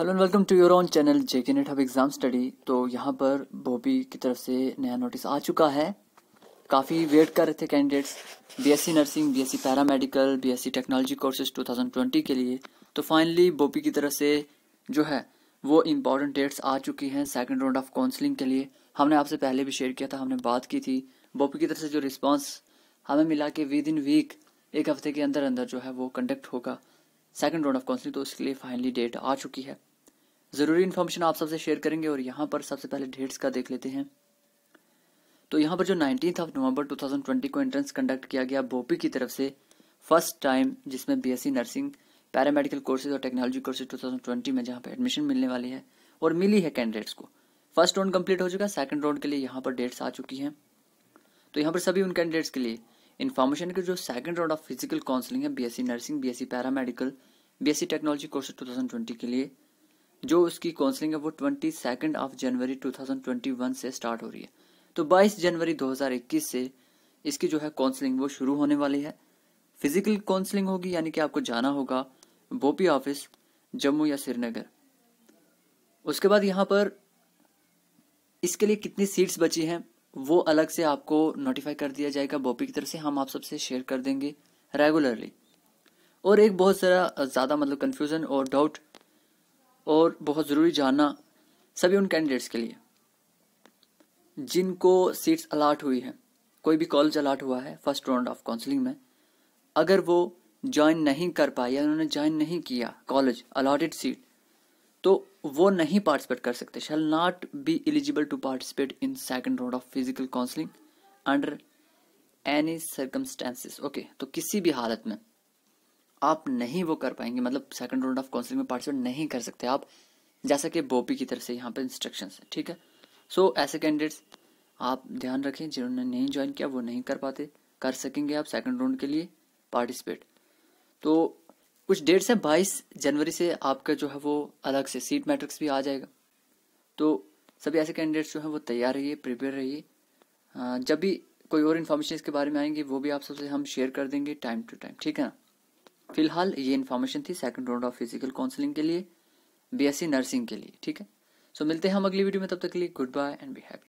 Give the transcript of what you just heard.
hello and welcome to your on channel JK net hub exam study तो यहाँ पर बोबी की तरफ से नया नोटिस आ चुका है काफ़ी वेट कर रहे थे candidates BSc nursing BSc paramedical BSc technology courses 2020 के लिए तो फाइनली बोबी की तरफ से जो है वो इम्पॉर्टेंट डेट्स आ चुकी हैं सेकेंड राउंड ऑफ काउंसलिंग के लिए हमने आपसे पहले भी शेयर किया था हमने बात की थी बोपी की तरफ से जो रिस्पॉन्स हमें मिला कि विद इन वीक एक हफ्ते के अंदर अंदर जो है वो कंडक्ट होगा सेकेंड राउंड ऑफ काउंसलिंग तो उसके लिए फाइनली डेट आ चुकी है ज़रूरी इन्फॉर्मेशन आप सबसे शेयर करेंगे और यहाँ पर सबसे पहले डेट्स का देख लेते हैं तो यहाँ पर जो नाइनटीन ऑफ नवंबर 2020 को एंट्रेंस कंडक्ट किया गया बोपी की तरफ से फर्स्ट टाइम जिसमें बीएससी नर्सिंग पैरामेडिकल कोर्सेज और टेक्नोलॉजी कोर्सेज 2020 में जहाँ पर एडमिशन मिलने वाली है और मिली है कैंडिडेट्स को फर्स्ट राउंड कंप्लीट हो चुका है सेकंड राउंड के लिए यहाँ पर डेट्स आ चुकी हैं तो यहाँ पर सभी उन कैंडिडेट्स के लिए इन्फॉर्मेशन के जो second round of physical counselling है BSc nursing BSc paramedical BSc technology courses 2020 के लिए जो उसकी काउंसलिंग है वो twenty second of January two thousand twenty one से स्टार्ट हो रही है तो बाईस जनवरी दो हजार इक्कीस से इसकी जो है काउंसलिंग वो शुरू होने वाली है फिजिकल काउंसलिंग होगी यानी कि आपको जाना होगा बोपी ऑफिस जम्मू या श्रीनगर उसके बाद यहाँ पर इसके लिए कितनी सीट्स बची हैं वो अलग से आपको नोटिफाई कर दिया जाएगा बॉपी की तरफ से हम आप सबसे शेयर कर देंगे रेगुलरली और एक बहुत सारा ज़्यादा मतलब कन्फ्यूज़न और डाउट और बहुत ज़रूरी जानना सभी उन कैंडिडेट्स के लिए जिनको सीट्स अलाट हुई हैं कोई भी कॉलेज अलाट हुआ है फर्स्ट राउंड ऑफ काउंसलिंग में अगर वो ज्वाइन नहीं कर पाए या उन्होंने ज्वाइन नहीं किया कॉलेज अलाटेड सीट तो वो नहीं पार्टिसिपेट कर सकते shall not be eligible to participate in second round of physical counselling under any circumstances okay तो किसी भी हालत में आप नहीं वो कर पाएंगे मतलब सेकंड राउंड ऑफ काउंसलिंग में पार्टिसिपेट नहीं कर सकते आप जैसा कि बोपी की तरफ से यहाँ पर इंस्ट्रक्शन है ठीक है सो so, ऐसे कैंडिडेट्स आप ध्यान रखें जिन्होंने नहीं ज्वाइन किया वो नहीं कर पाते कर सकेंगे आप सेकंड राउंड के लिए पार्टिसिपेट तो कुछ डेट्स हैं बाईस जनवरी से आपका जो है वो अलग से सीट मैट्रिक्स भी आ जाएगा तो सभी ऐसे कैंडिडेट्स जो हैं वो तैयार रहिए प्रिपेयर रहिए हाँ, जब भी कोई और इन्फॉर्मेशन इसके बारे में आएंगी वो भी आप सबसे हम शेयर कर देंगे टाइम टू टाइम ठीक है ना फिलहाल ये इन्फॉर्मेशन थी second round of physical counselling के लिए बीएससी नर्सिंग के लिए ठीक है सो so, मिलते हैं हम अगली वीडियो में तब तक के लिए good bye and be happy